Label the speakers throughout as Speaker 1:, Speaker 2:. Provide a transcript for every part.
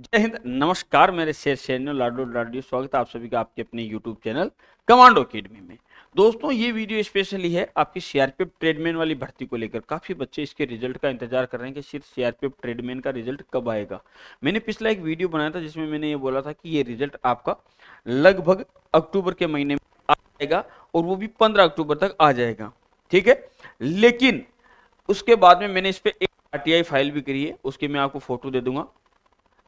Speaker 1: जय हिंद नमस्कार मेरे शेर शेरनो लाडो लाडियो स्वागत है आप सभी का आपके अपने यूट्यूब चैनल कमांडो अकेडमी में दोस्तों ये वीडियो स्पेशली है आपकी सीआरपीएफ ट्रेडमैन वाली भर्ती को लेकर काफ़ी बच्चे इसके रिजल्ट का इंतजार कर रहे हैं कि सिर्फ सीआरपीएफ ट्रेडमैन का रिजल्ट कब आएगा मैंने पिछला एक वीडियो बनाया था जिसमें मैंने ये बोला था कि ये रिजल्ट आपका लगभग अक्टूबर के महीने में आ जाएगा और वो भी पंद्रह अक्टूबर तक आ जाएगा ठीक है लेकिन उसके बाद में मैंने इस पर एक आर फाइल भी करी है उसकी मैं आपको फोटो दे दूंगा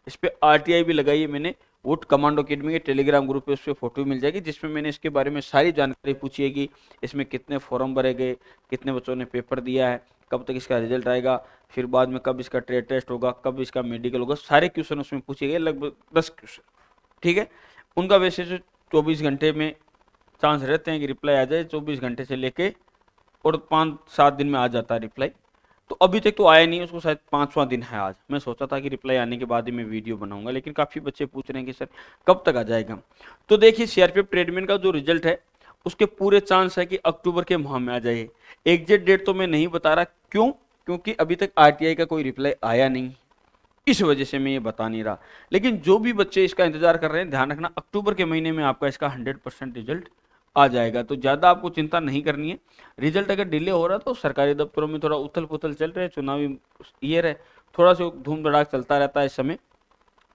Speaker 1: इस पर आर भी लगाई है मैंने वोट कमांडो अकेडमी के टेलीग्राम ग्रुप पे उस पर फोटो मिल जाएगी जिसमें मैंने इसके बारे में सारी जानकारी पूछी है कि इसमें कितने फॉर्म भरे गए कितने बच्चों ने पेपर दिया है कब तक इसका रिजल्ट आएगा फिर बाद में कब इसका ट्रेड टेस्ट होगा कब इसका मेडिकल होगा सारे क्वेश्चन उसमें पूछे गए लगभग दस क्वेश्चन ठीक है उनका वैसे जो चौबीस घंटे में चांस रहते हैं कि रिप्लाई आ जाए चौबीस घंटे से लेके और पाँच सात दिन में आ जाता है रिप्लाई तो अभी तक तो आया नहीं उसको शायद पाँचवा दिन है आज मैं सोचा था कि रिप्लाई आने के बाद ही मैं वीडियो बनाऊंगा लेकिन काफ़ी बच्चे पूछ रहे हैं कि सर कब तक आ जाएगा तो देखिए सीआरपीएफ ट्रेडमेंट का जो रिजल्ट है उसके पूरे चांस है कि अक्टूबर के माह में आ जाइए एग्जैक्ट डेट तो मैं नहीं बता रहा क्यों क्योंकि अभी तक आई का कोई रिप्लाई आया नहीं इस वजह से मैं ये बता नहीं रहा लेकिन जो भी बच्चे इसका इंतजार कर रहे हैं ध्यान रखना अक्टूबर के महीने में आपका इसका हंड्रेड परसेंट रिजल्ट आ जाएगा तो ज़्यादा आपको चिंता नहीं करनी है रिजल्ट अगर डिले हो रहा तो सरकारी दफ्तरों में थोड़ा उथल पुथल चल रहा है चुनावी ये है थोड़ा सा धूम धड़ाक चलता रहता है इस समय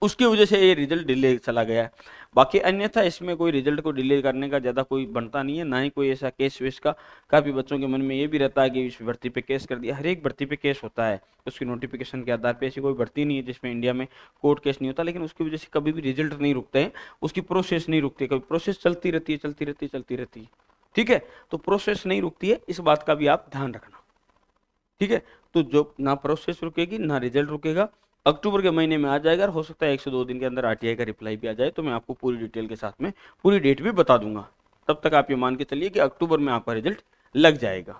Speaker 1: उसकी वजह से ये रिजल्ट डिले चला गया है बाकी अन्यथा इसमें कोई रिजल्ट को डिले करने का ज़्यादा कोई बनता नहीं है ना ही कोई ऐसा केस वेस का काफ़ी बच्चों के मन में ये भी रहता है कि इस भर्ती पे केस कर दिया हर एक भर्ती पे केस होता है उसकी नोटिफिकेशन के आधार पे ऐसी कोई भर्ती नहीं है जिसमें इंडिया में कोर्ट केस नहीं होता लेकिन उसकी वजह से कभी भी रिजल्ट नहीं रुकते हैं उसकी प्रोसेस नहीं रुकती कभी प्रोसेस चलती रहती है चलती रहती चलती रहती है ठीक है तो प्रोसेस नहीं रुकती है इस बात का भी आप ध्यान रखना ठीक है तो जो ना प्रोसेस रुकेगी ना रिजल्ट रुकेगा अक्टूबर के महीने में आ जाएगा और हो सकता है एक से दो दिन के अंदर आरटीआई का रिप्लाई भी आ जाए तो मैं आपको पूरी डिटेल के साथ में पूरी डेट भी बता दूंगा तब तक आप ये मान के चलिए कि अक्टूबर में आपका रिजल्ट लग जाएगा